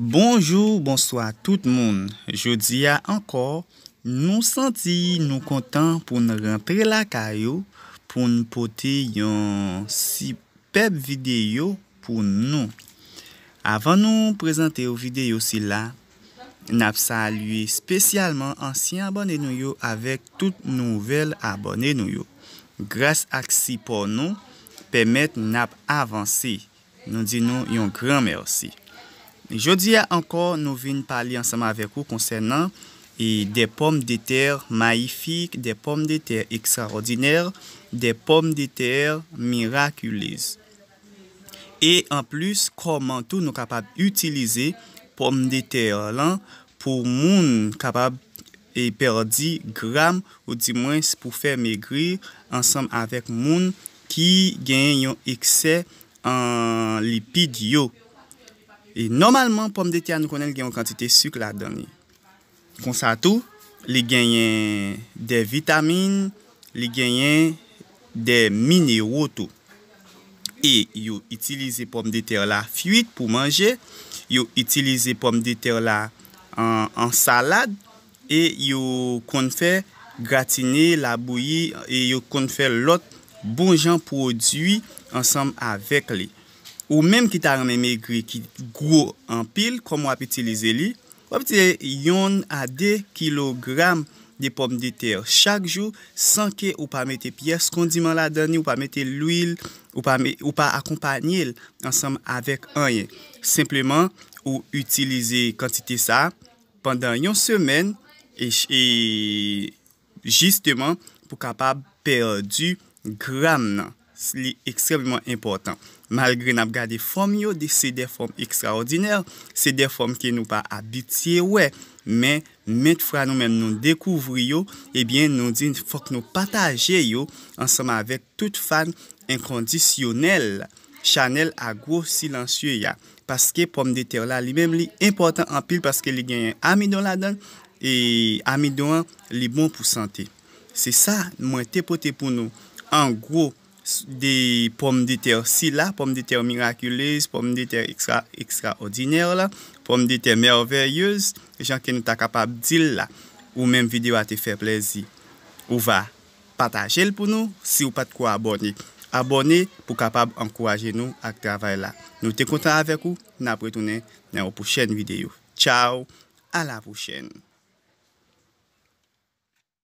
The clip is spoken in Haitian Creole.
Bonjou, bonsoi tout moun. Jodi ya ankor, nou santi nou kontan pou nou rentre la kayo, pou nou pote yon sipeb video pou nou. Avan nou prezante yon video si la, nap salwi spesyalman ansi abone nou yo avek tout nouvel abone nou yo. Gras ak si por nou, pemet nap avansi. Nou di nou yon gran mersi. Je di ya ankor nou vin pali anseman avek ou konsen nan e de pom de ter maifik, de pom de ter ekstraordiner, de pom de ter mirakuliz. E an plus, koman tou nou kapab utilize pom de ter lan pou moun kapab e perdi gram ou di mwens pou fe me gri anseman avek moun ki gen yon ekse an lipid yo. E normalman, pomme de te a nou konen gen yon kantite suk la dani. Kon sa tou, li genyen de vitamine, li genyen de miniroto. E yo itilize pomme de te la fuit pou manje, yo itilize pomme de te la an salade, e yo konfe gratine la bouye, e yo konfe lot bonjan prodwi ansam avek li. Ou menm ki ta reme me gri ki gro an pil, kom wap itilize li, wap itilize yon a de kilogram de pomme de ter chak jou sanke ou pa mette piyes kondiman la dani, ou pa mette l'ouil, ou pa akompanyel ansam avèk anye. Simpleman ou itilize kantite sa, pandan yon semen, eche justement pou kapap perdi gram nan. li ekstremlyman important. Malgre nap gade fom yo, di se de fom ekstraordinèr, se de fom ki nou pa abitye we, men, men fwa nou men nou dekouvri yo, ebyen nou di fok nou pataje yo, ansama avèk tout fan inkondisyonel chanel a gro silansye ya. Paske pom de ter la li mem li important anpil paske li genyen amidon la dan e amidon li bon pou sante. Se sa, mwen te potè pou nou. An gro de pomme de terre si la, pomme de terre miraculeuse, pomme de terre extraordinaire la, pomme de terre merveilleuse, jenke nou ta kapab zil la, ou menm videyo a te fe plezi. Ou va patajel pou nou, si ou pat kwa abone. Abone pou kapab ankoraje nou ak travay la. Nou te kontan avek ou, nan apretounen nan ou pou chen videyo. Ciao, ala pou chen.